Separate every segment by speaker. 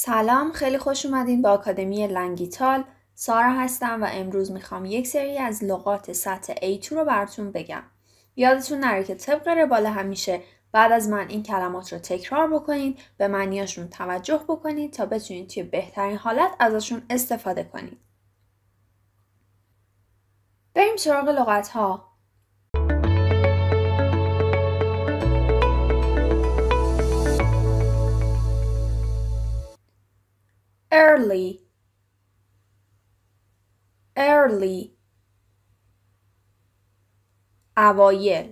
Speaker 1: سلام خیلی خوش اومدین به آکادمی لنگیتال سارا هستم و امروز میخوام یک سری از لغات سطح A2 رو براتون بگم یادتون نره که طبق روال همیشه بعد از من این کلمات رو تکرار بکنید به معنیاشون توجه بکنید تا بتونید توی بهترین حالت ازشون استفاده کنید بریم سراغ لغت ها early early a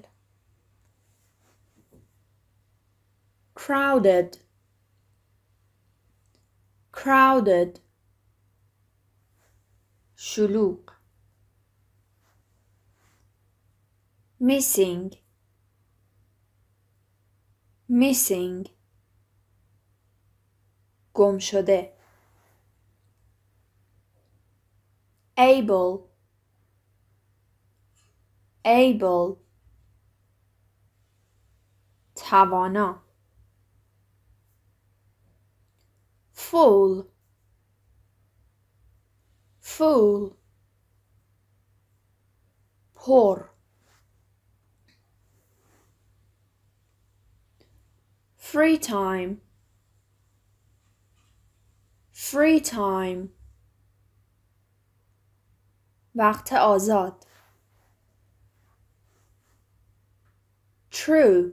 Speaker 1: crowded crowded شلوغ missing missing گم شده able able توانا fool fool poor free time free time وقت آزاد true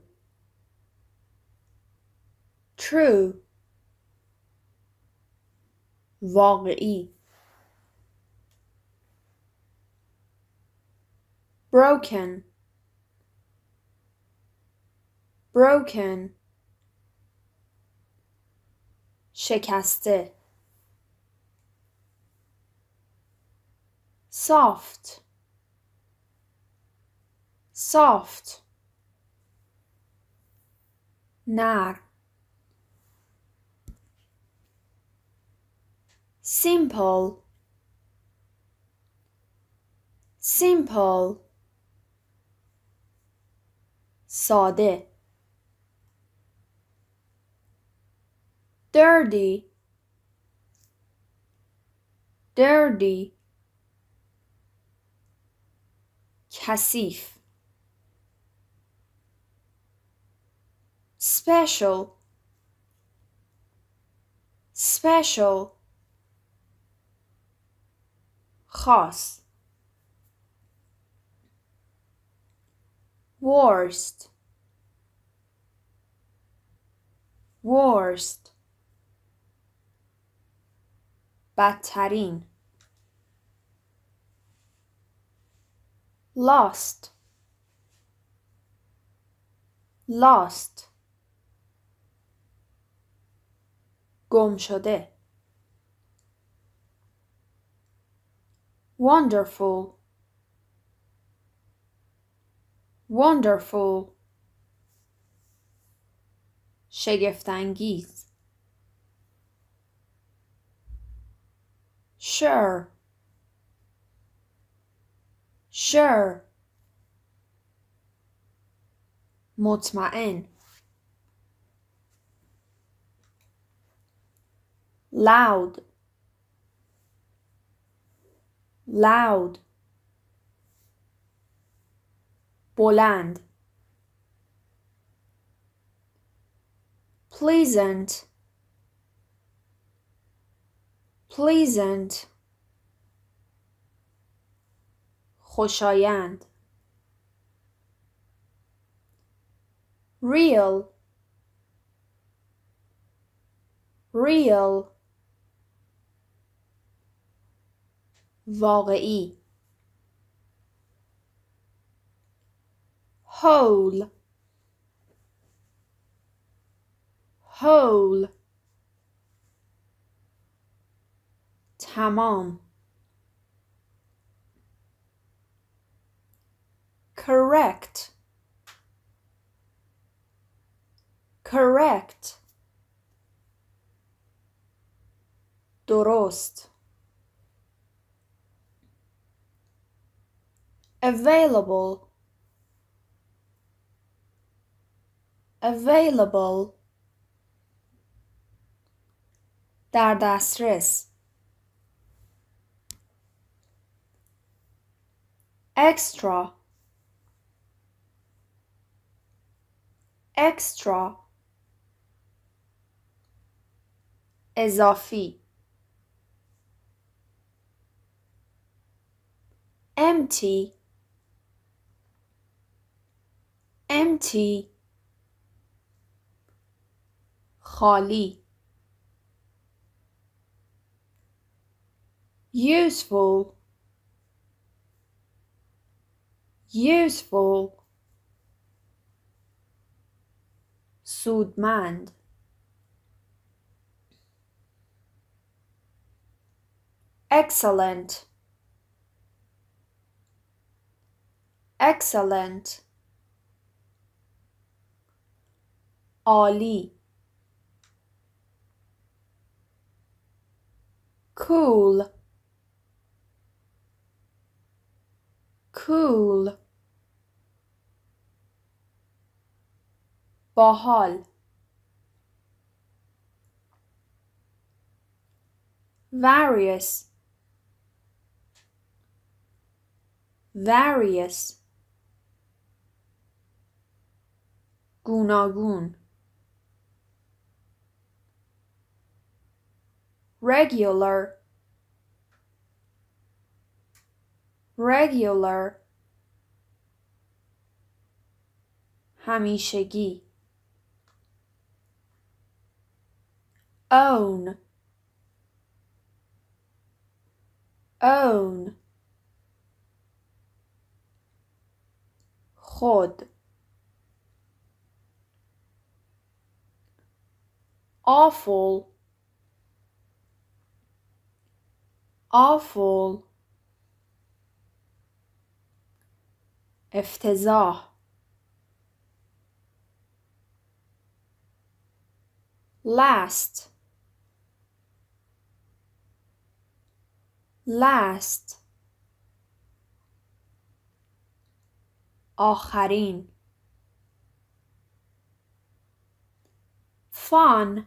Speaker 1: true واقعی broken broken شکسته soft soft nar simple simple ساده dirty dirty کثیف special special خاص worst worst بدترین lost lost گم شده wonderful wonderful شگفتانگیز sure sure مطمئن loud loud بلند pleasant pleasant خوشایند real real واقعی whole whole تمام correct correct درست available available در دسترس extra extra اضافی empty empty خالی useful useful سودمند excellent excellent عالی cool cool باحال various various گوناگون regular regular همیشگی own own خود awful awful افتضاح last last آخرین fun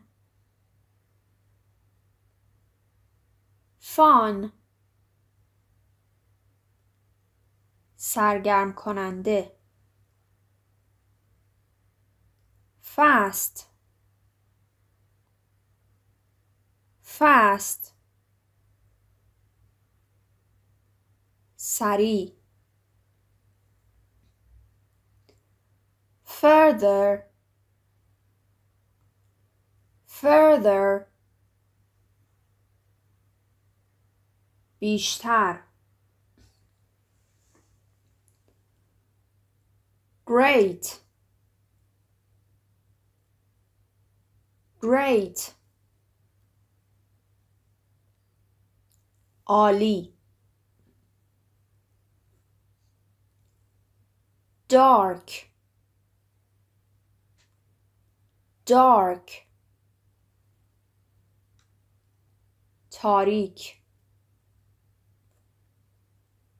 Speaker 1: fun سرگرم کننده fast fast sari. Further, further. بیشتر great great Ali. dark dark tariq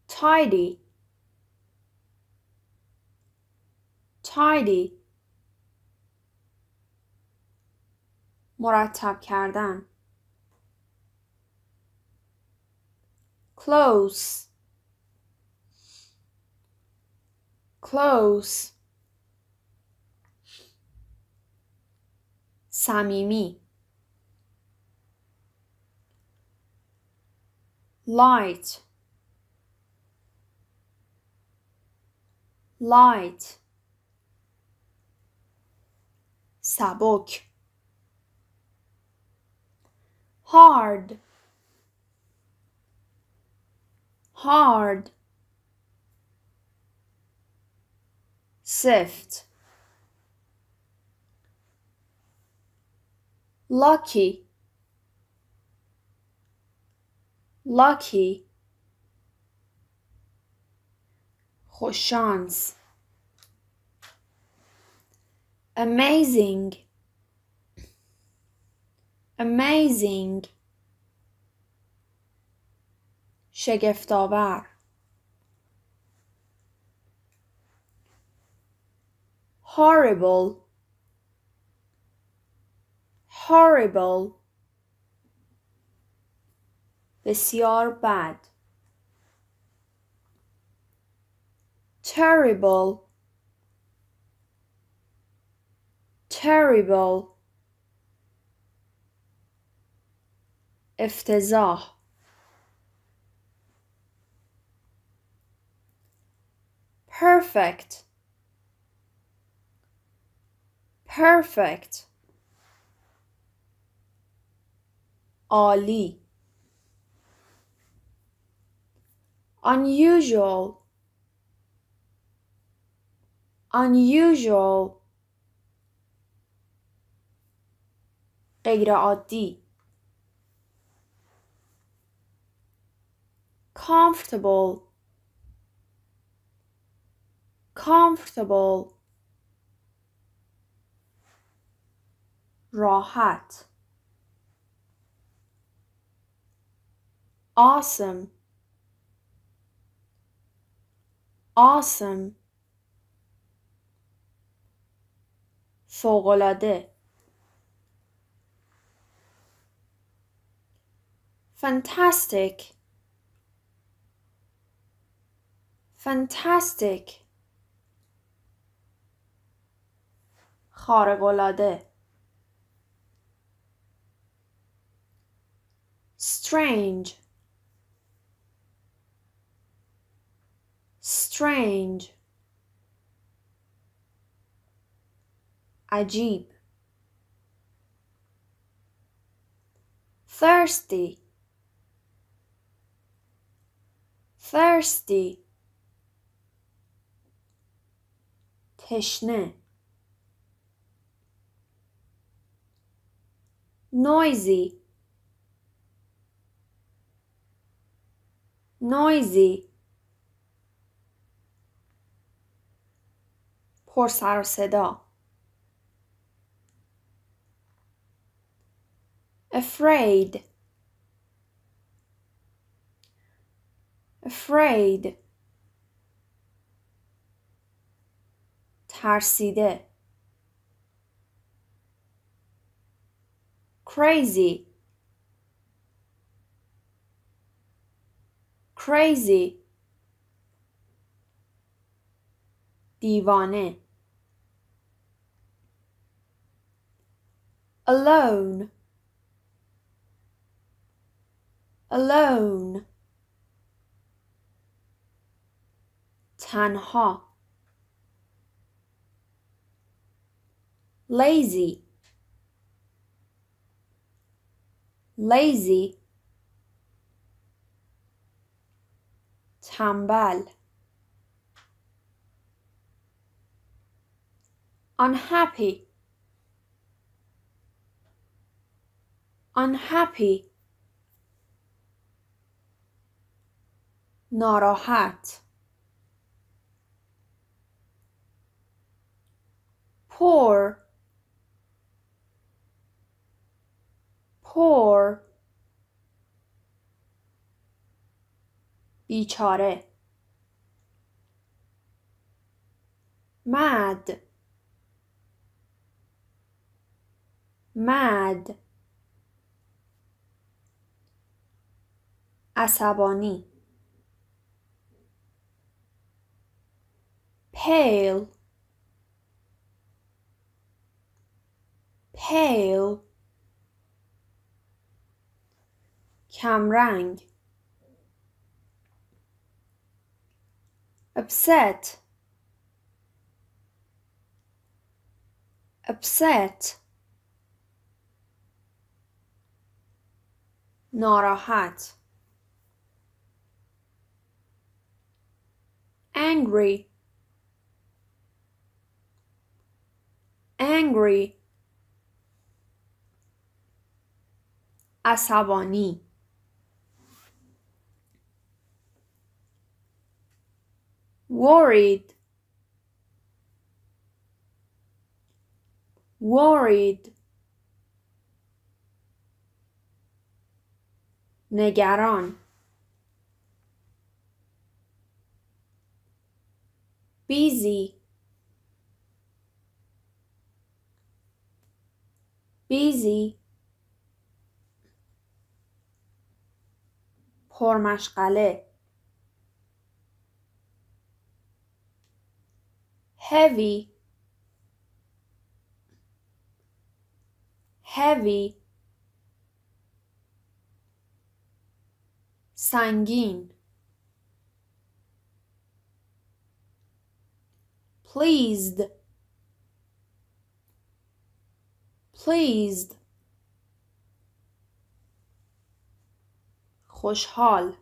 Speaker 1: tidy tidy مرتب کردن close close samimi light light sabok hard hard سفت lucky lucky خوششانس amazing amazing شگفتآور horrible horrible بسیار bad terrible terrible افتضاح perfect perfect Ali. unusual unusual غیر comfortable comfortable راحت آسم آسم فوق العاده فنتستیک فنتستیک strange strange ajib thirsty thirsty تشنه noisy نویزی پر سر و صدا افرید ترسیده crazy crazy دیوانه alone alone Tanha. lazy lazy تنبل unhappy unhappy ناراحت poor poor بیچاره مد مد عصبانی پیل پیل کمرنگ upset upset not a narahat angry angry asabani worried worried نگران busy busy پرمشغله heavy heavy سنگین pleased pleased خوشحال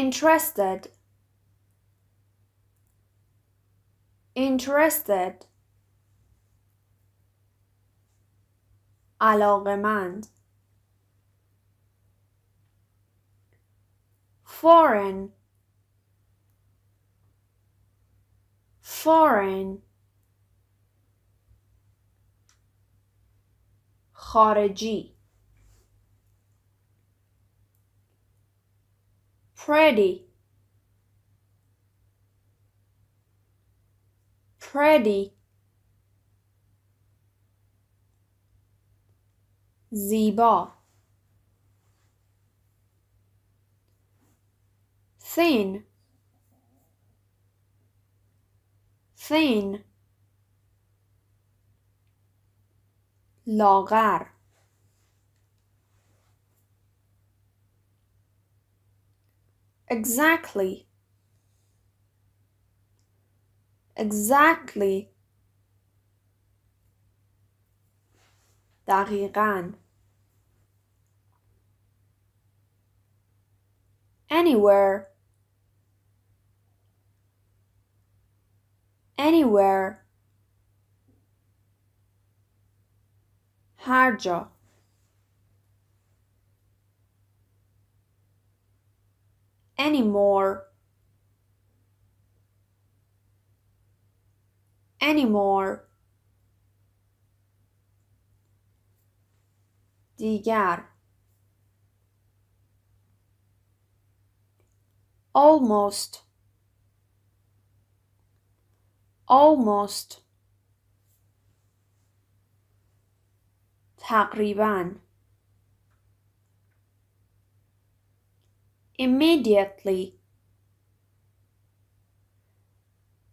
Speaker 1: interested interested علاقمند foreign foreign خارجی pretty pretty zebra thin thin lagar exactly exactly dariran anywhere anywhere harjo anymore anymore digar almost almost taqriban immediately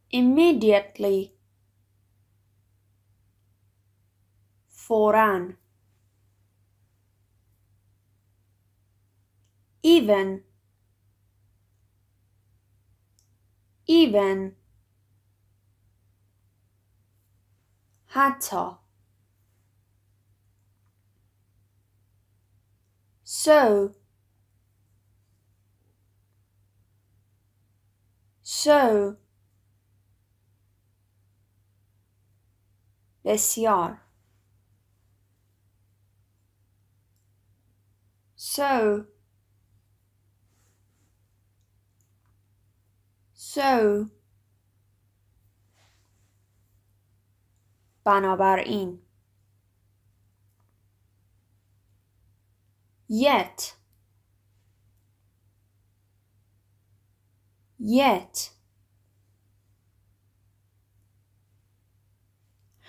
Speaker 1: immediately Foran. even even Hatta. so So, بسیار So, so بنابراین Yet yet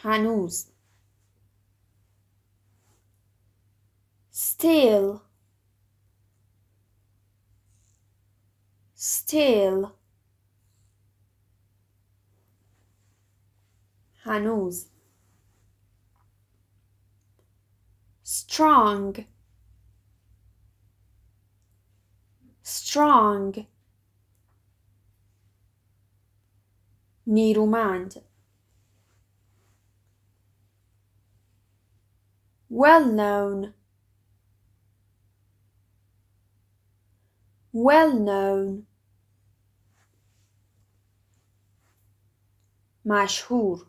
Speaker 1: hanuz still still hanuz strong strong Nirumanj. Well known. Well known. مشهور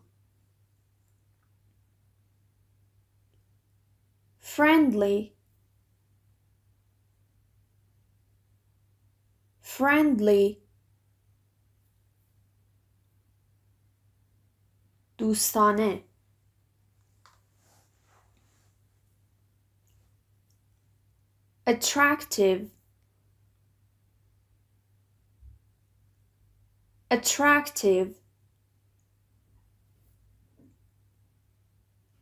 Speaker 1: friendly friendly دوستانه attractive attractive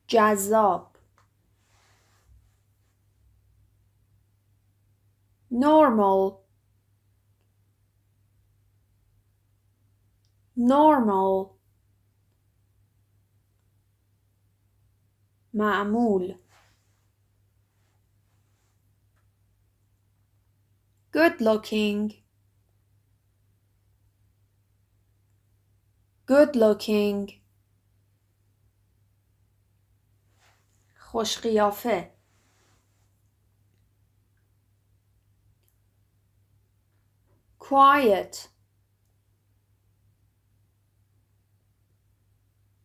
Speaker 1: جذاب normal normal معمول good looking good looking خوش قیافه quiet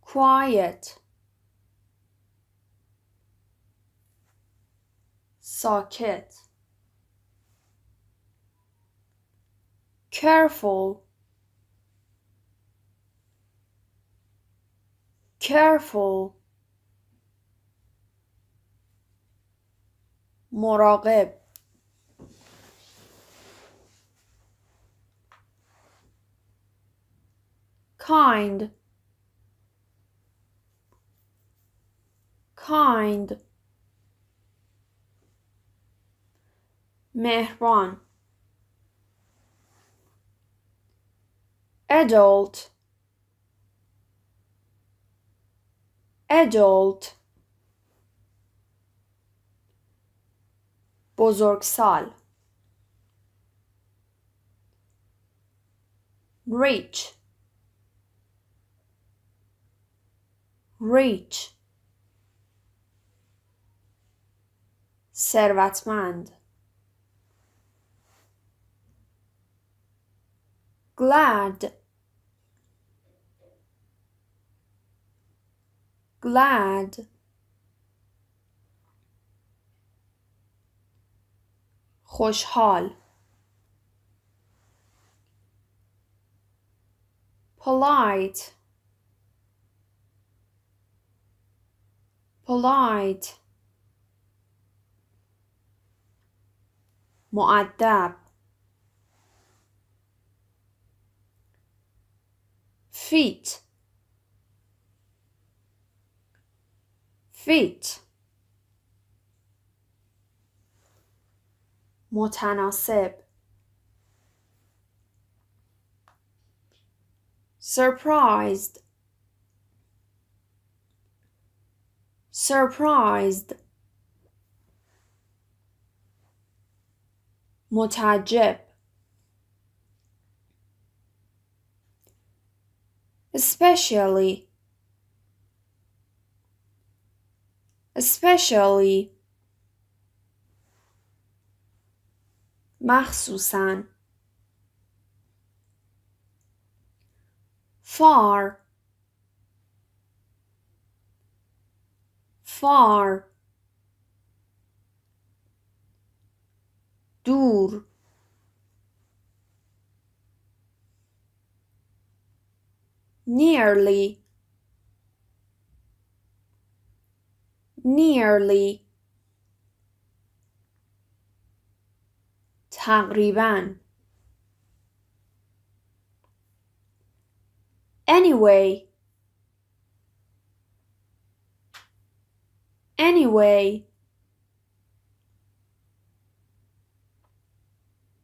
Speaker 1: quiet socket careful careful مراقب kind kind مهربان adult adult بزرگسال rich rich ثروتمند glad glad خوشحال polite polite مؤدب feet feet متناسب surprised surprised متعجب especially especially مخصوصاً far far دور nearly nearly تقریبا anyway anyway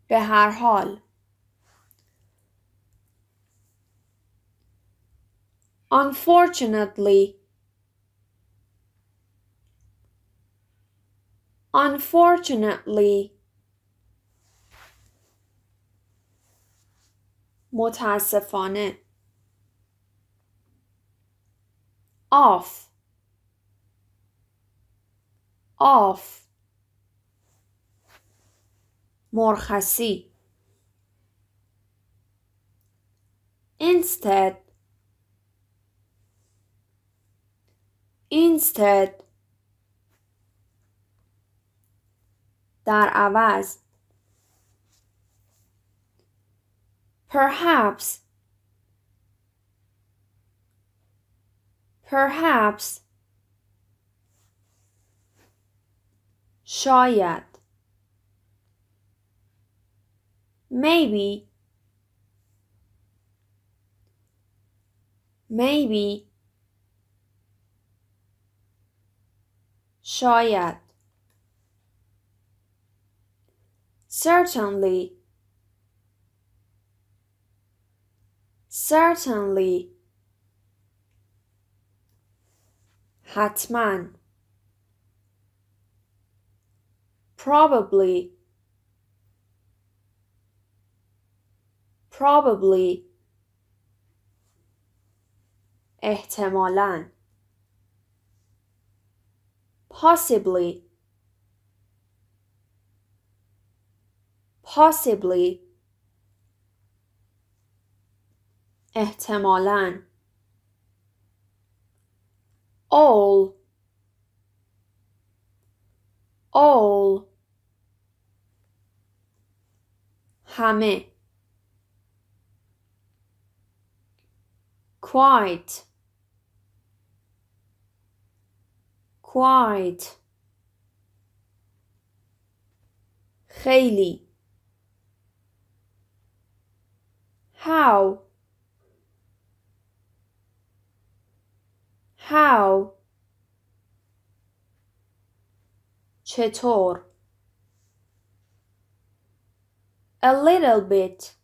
Speaker 1: به هر حال Unfortunately. Unfortunately. متاسفانه off off مرخصی instead instead در عوض perhaps perhaps شاید maybe maybe شاید certainly certainly حتما probably probably احتمالاً possibly possibly احتمالاً all all همه quite quite خیلی how how چطور a little bit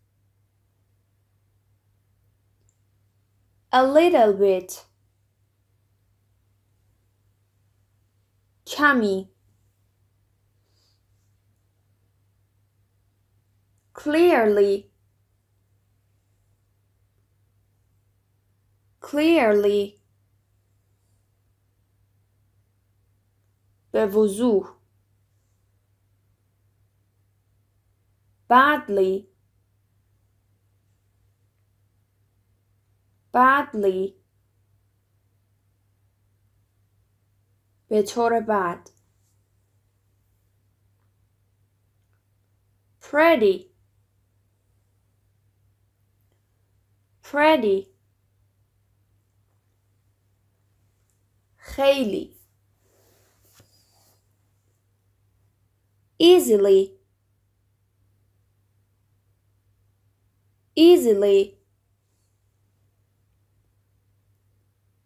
Speaker 1: a little bit chummy. Clearly, clearly. به badly badly به طور بعد pretty pretty خیلی easily easily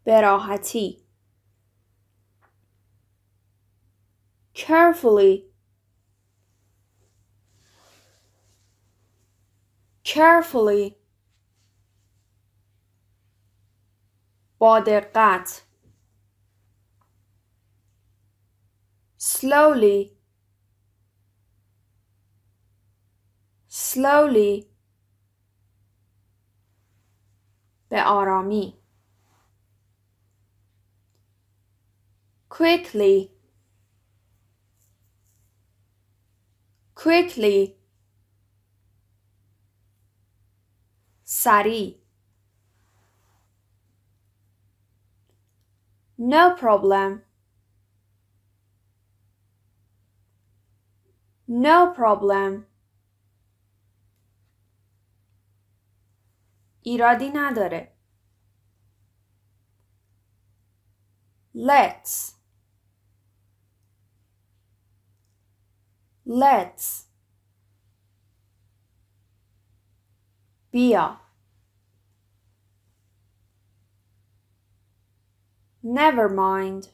Speaker 1: براحتی carefully carefully با دقت slowly slowly به آرامی quickly quickly. Sari. No problem. No problem. ایرادی نداره. Let's Let's. Beer. Never mind.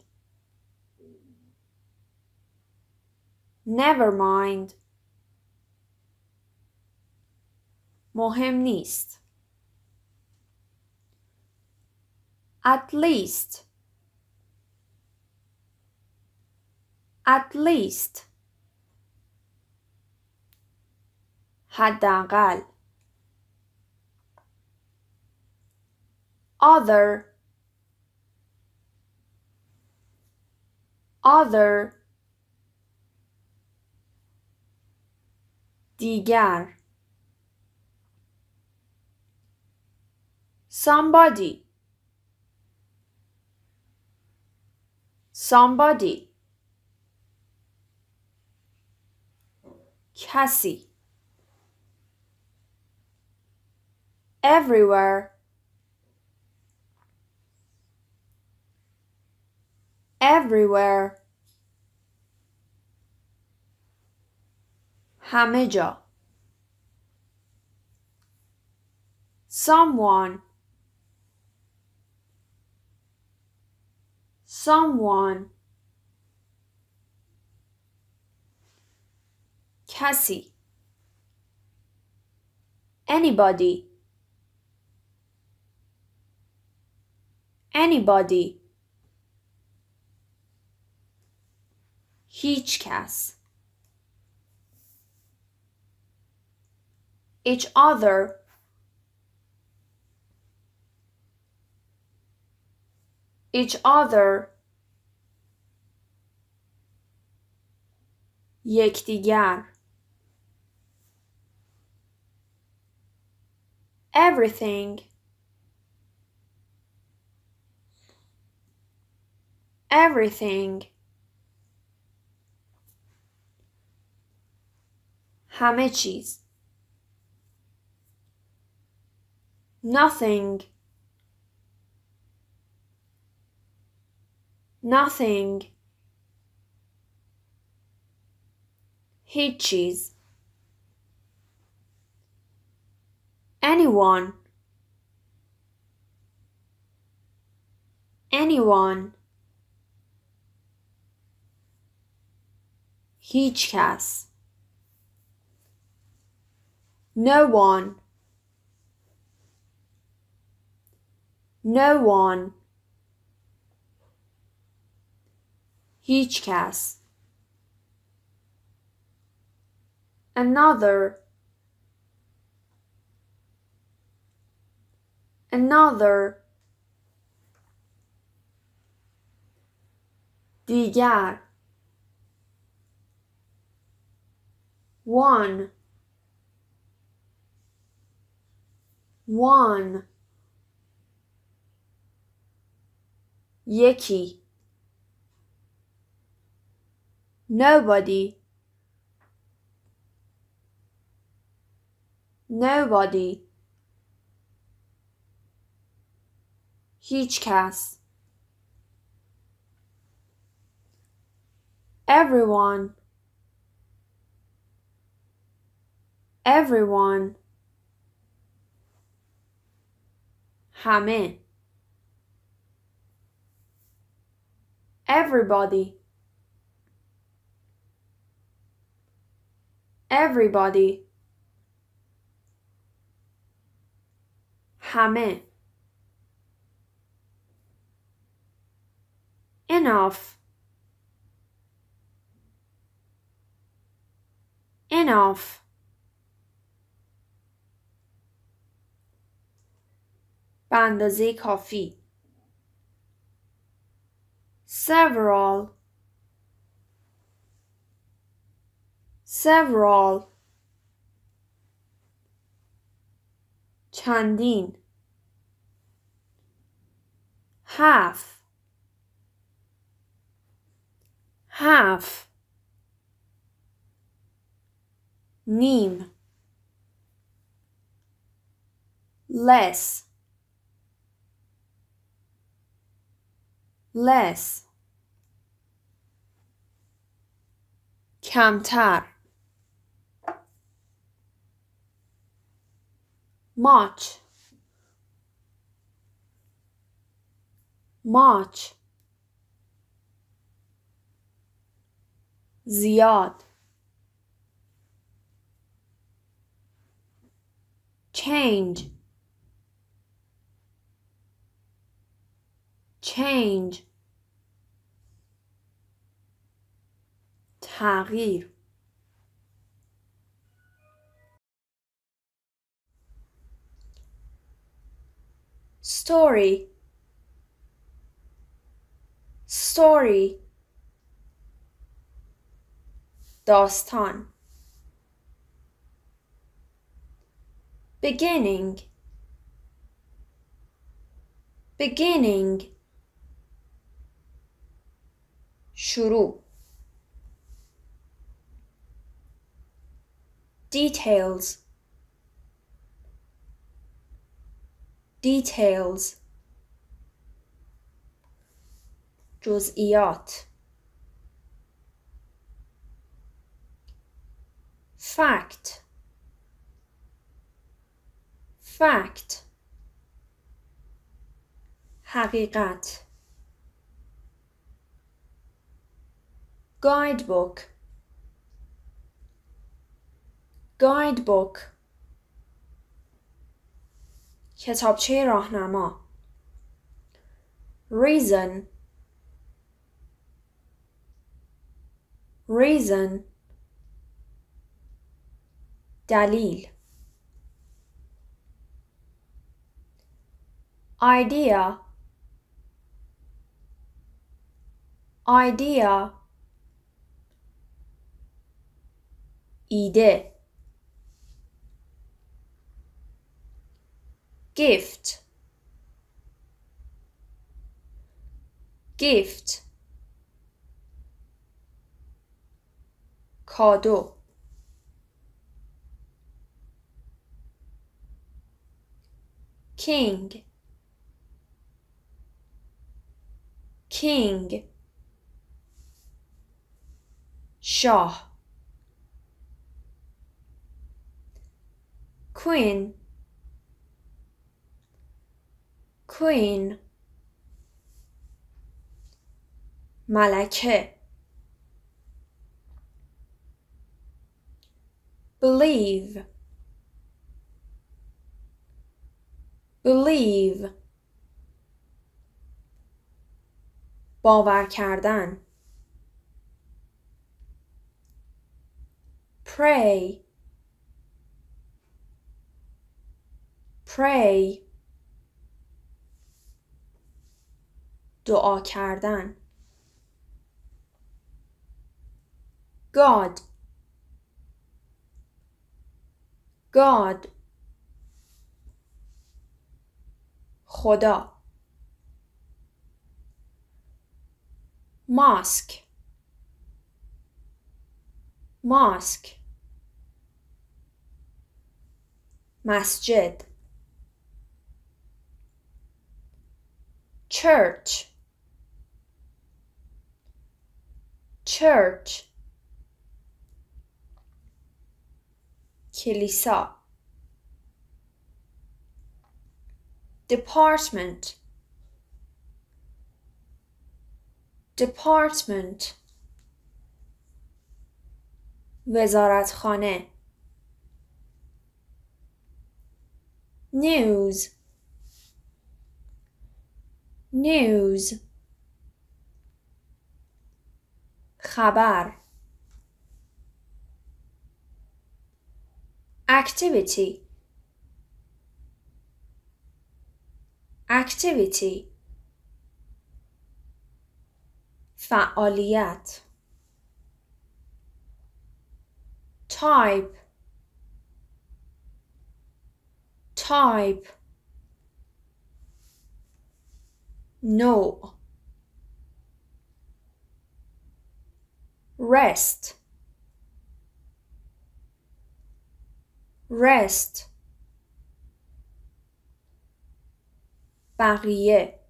Speaker 1: Never mind. مهم نیست. At least. At least. حداقل other other دیگر somebody somebody کسی everywhere everywhere همه someone someone Cassie. anybody anybody. Each cast. Each other. Each other. یکدیگر everything everything. همه چیز Nothing Nothing Heat Anyone Anyone هیچ کس No one No one هیچ کس Another Another دیگر one one yeki nobody nobody هیچ کس everyone everyone همه everybody everybody همه enough enough به اندازه کافی several several چندین half half نیم less less کمتر much much زیاد change change تغییر story story داستان beginning beginning شروع details details جزئیات fact fact حقیقت guidebook guidebook کتابچه راهنما reason reason دلیل idea idea ایده gift gift کادو king king Shah. queen queen ملکه believe believe باور کردن pray pray دعا کردن God God خدا ماسک ماسک مسجد چرچ church kilisa department department وزارتخانه news news خبر activity activity فعالیت type type نوع rest rest بقیه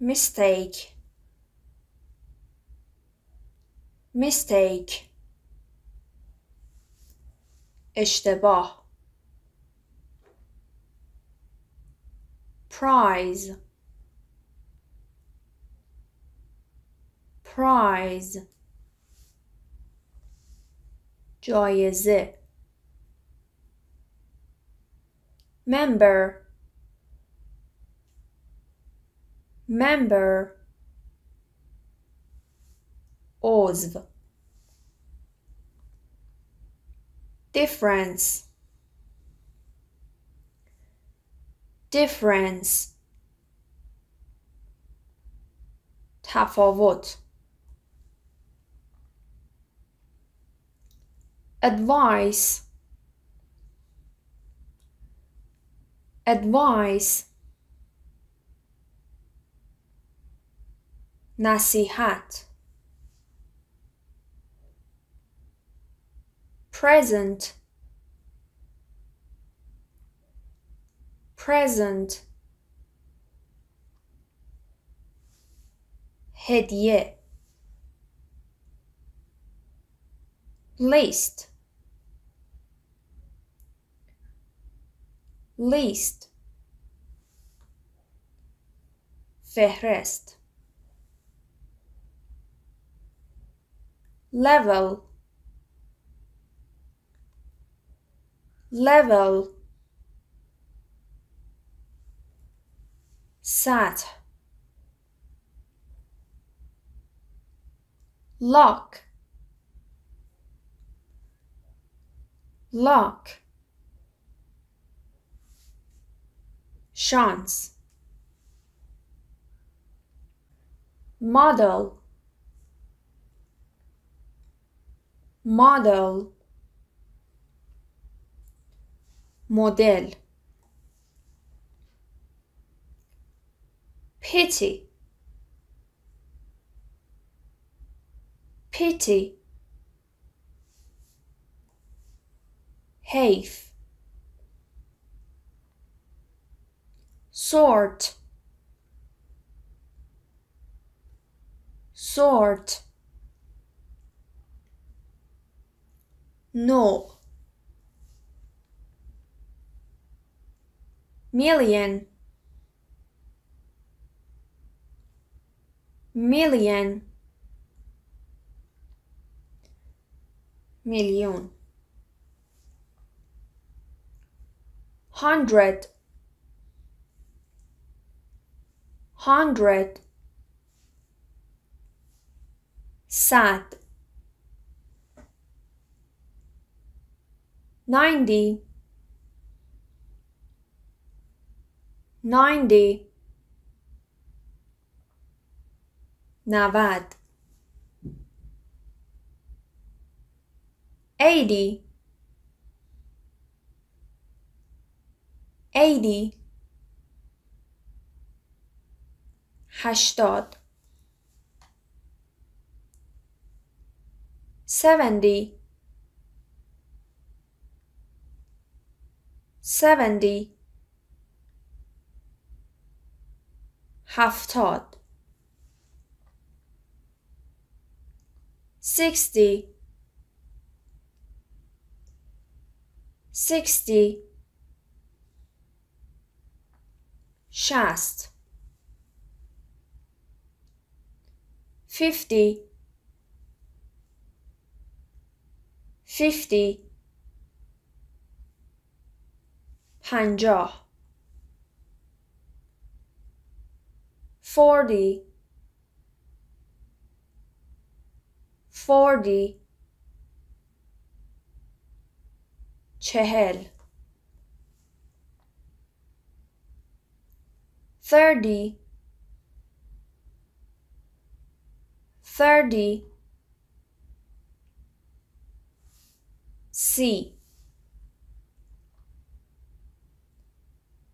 Speaker 1: mistake mistake اشتباه prize prize joy is it member member ozv difference difference tough or what advice advice nasihat present present hediye list list فهرست level level sat lock lock chance. Model Model Model Pity Pity Hafe sort sort no million million million hundred hundred sad ninety ninety نود eighty eighty هشتاد seventy seventy هفتاد 60، 60، شست fifty, fifty, پنجاه, forty, forty, چهل, thirty thirty C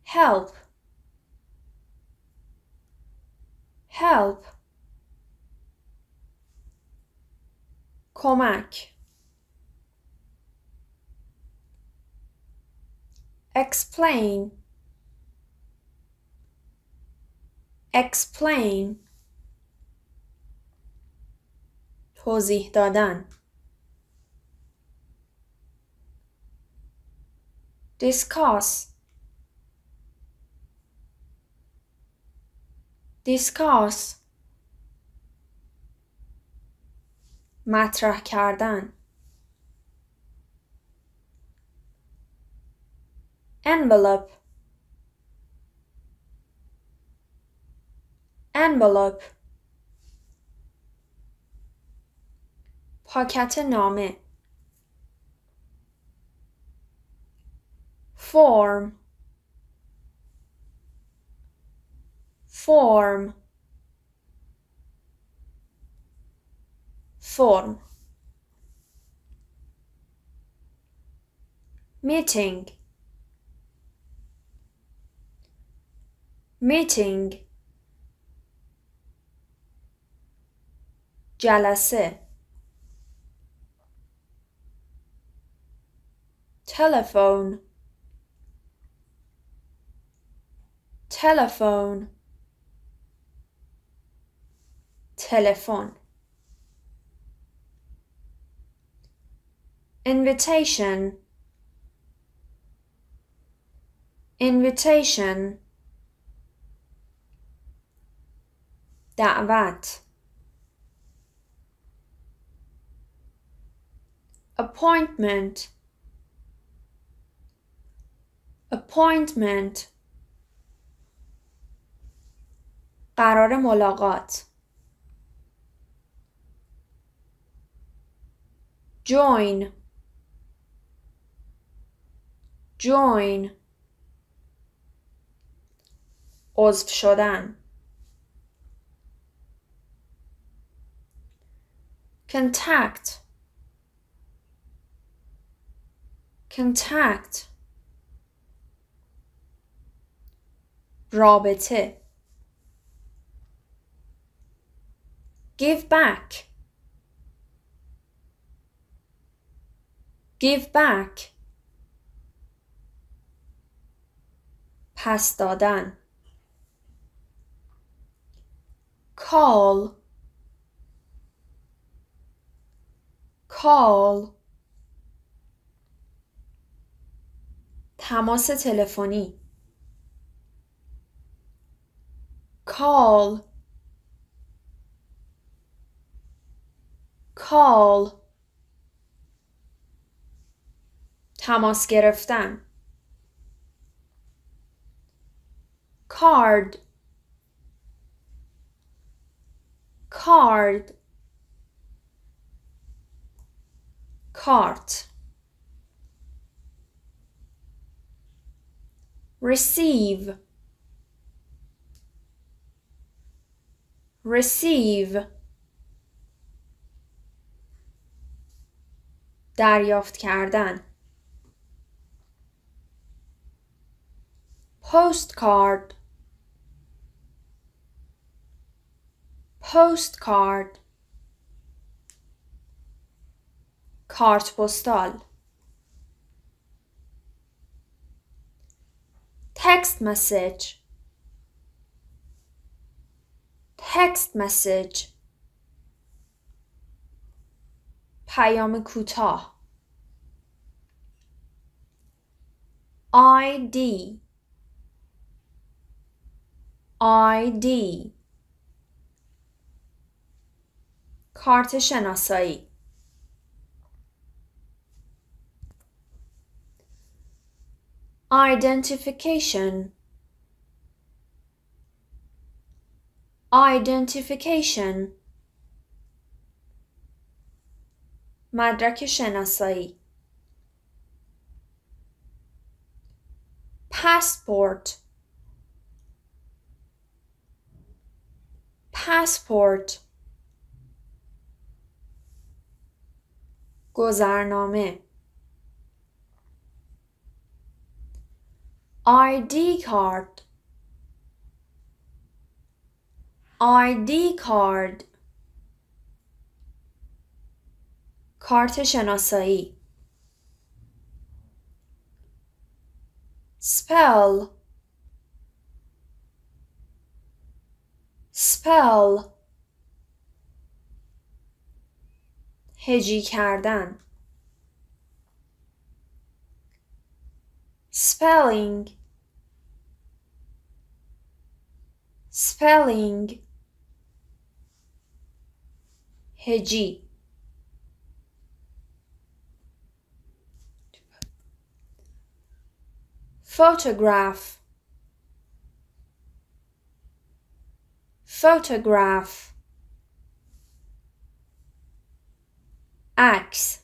Speaker 1: help help Comac. explain explain توضیح دادن discuss discuss مطرح کردن envelope envelope Paketname Form Form Form Meeting Meeting Jalase. telephone telephone telephone invitation invitation دعوت appointment appointment قرار ملاقات join join عضو شدن contact contact رابطه give back give back پس دادن call call تماس تلفنی call call تماس گرفتن card card cart receive receive دریافت کردن postcard postcard کارت پستال text message text message پیام کوتاه ID ID کارت شناسایی Identification Identification مدرک شناسایی passport passport گذرنامه ID card ID card کارت شناسایی spell spell هجی کردن spelling spelling Heji. Photograph. Photograph. Axe.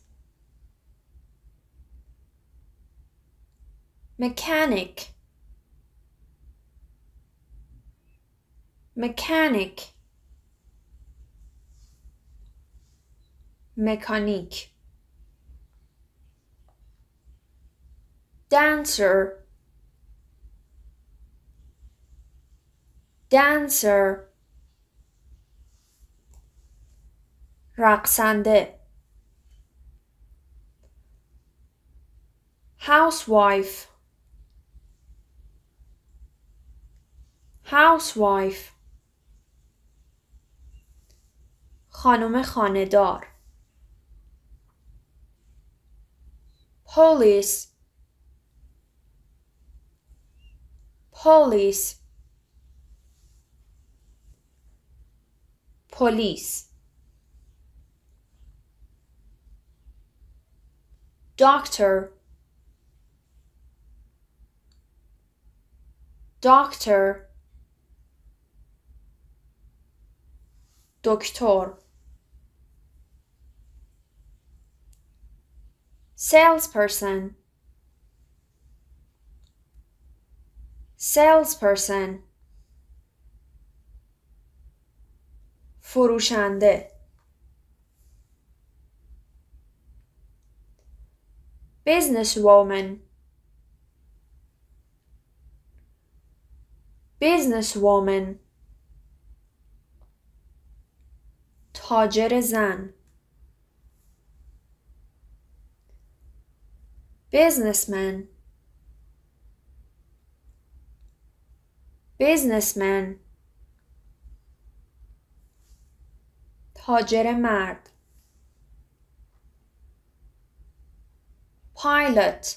Speaker 1: Mechanic. Mechanic. مکانیک dancer dancer رقصنده housewife housewife خانم خاندار police police police doctor doctor doctor salesperson salesperson فروشنده businesswoman businesswoman تاجر زن businessman businessman تاجر مرد pilot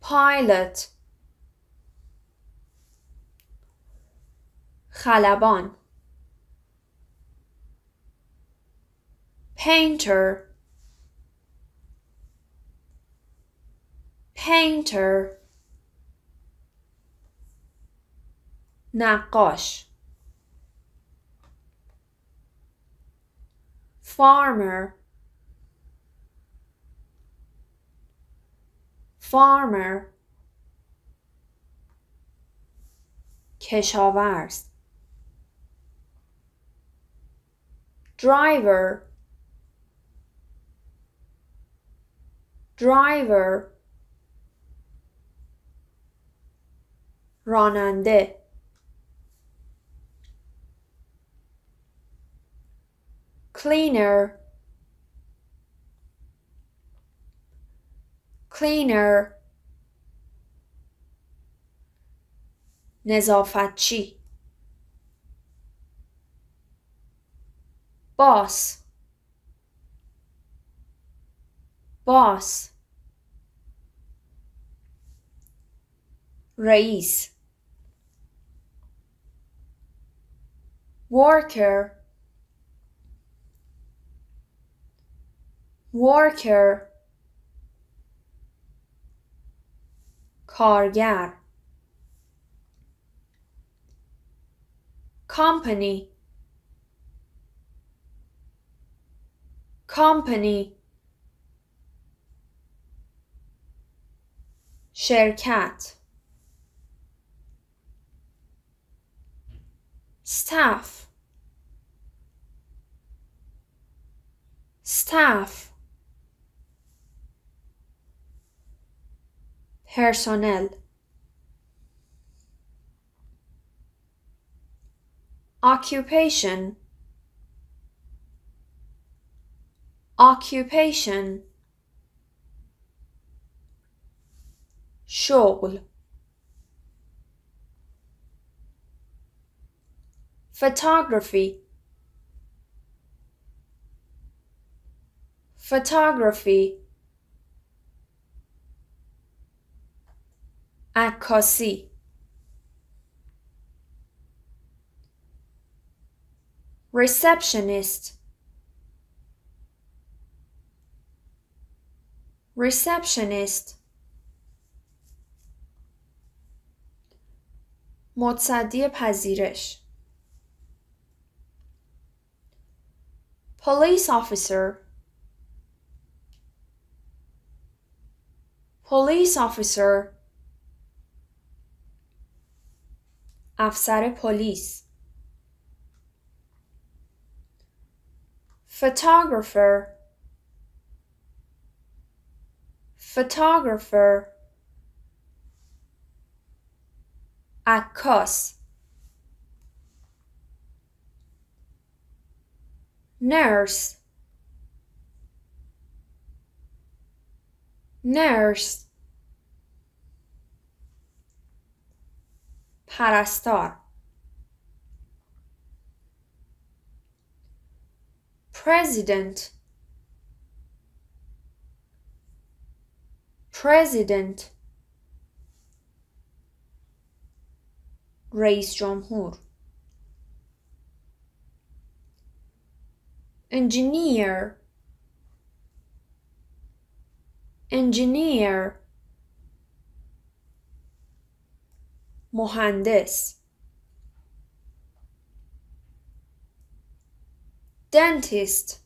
Speaker 1: pilot خلبان painter painter نقاش farmer farmer کشاورز driver driver راننده cleaner cleaner نظافتچی boss boss رئیس worker worker کارگر company company شرکت staff staff personnel occupation occupation شغل photography photography عکاسی receptionist receptionist متصدی پذیرش police officer police officer افسر پلیس photographer photographer عکاس nurse nurse پرستار president president رئیس جمهور engineer engineer mohandis dentist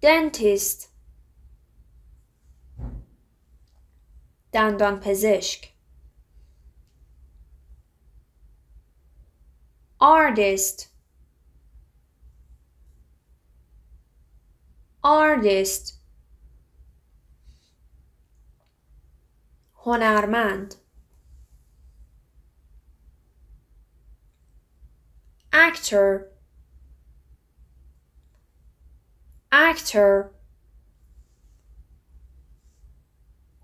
Speaker 1: dentist dandan pezeshk artist artist هنرمند actor actor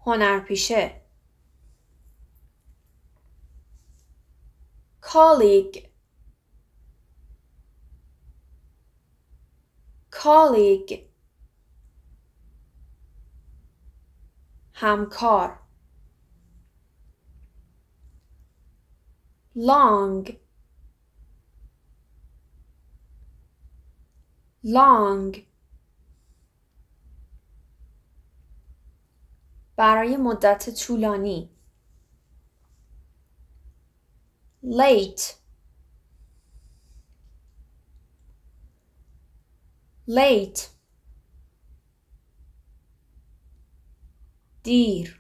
Speaker 1: هنرپیشه colleague colleague همکار long long برای مدت طولانی late late deer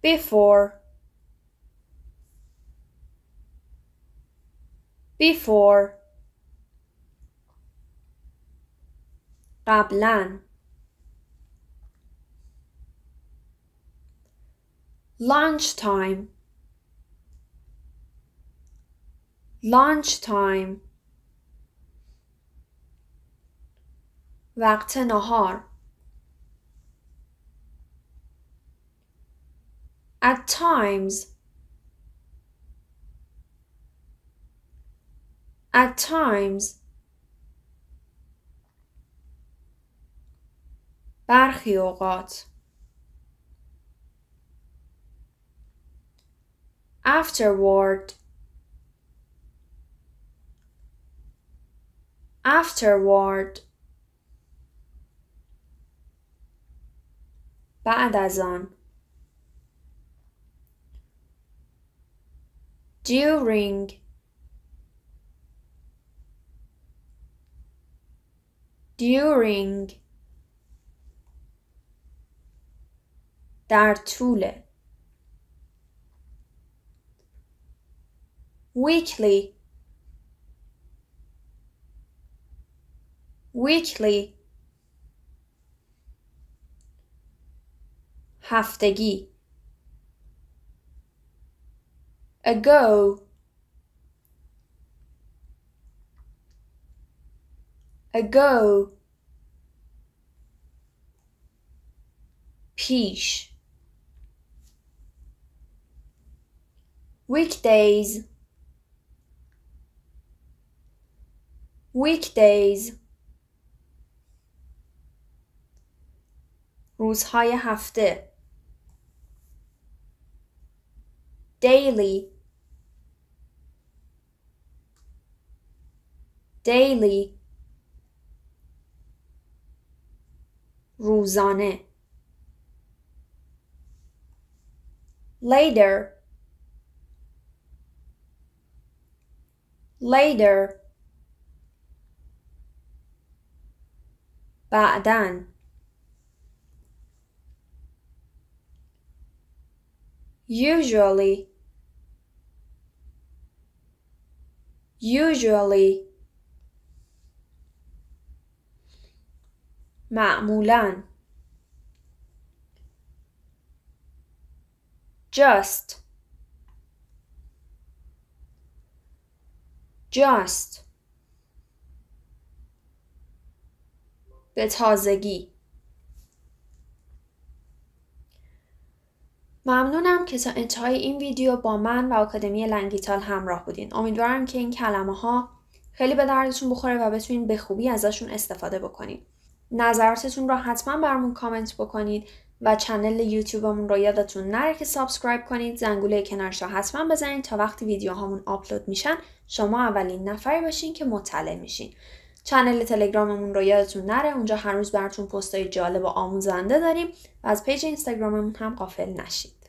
Speaker 1: before before Lunch time. Lunch time. وقت نهار At times At times برخی اوقات Afterward Afterward بعد از آن during during در طول weekly weekly هفتگی ago ago پیش weekdays weekdays روزهای هفته daily daily روزانه later later بعدن usually usually معمولاً just just به تازگی ممنونم که تا انتهای این ویدیو با من و آکادمی لنگیتال همراه بودین. امیدوارم که این کلمه ها خیلی به دردتون بخوره و بتونین به خوبی ازشون استفاده بکنید. نظراتتون را حتما برمون کامنت بکنید و چنل یوتیوبمون رو یادتون نره که سابسکرایب کنید زنگوله کنارش را حتما بزنید تا وقتی ویدیوهامون آپلود میشن شما اولین نفری باشین که مطلع میشین چنل تلگراممون رو یادتون نره اونجا هر روز براتون پستای جالب و آموزنده داریم و از پیج اینستاگراممون هم قافل نشید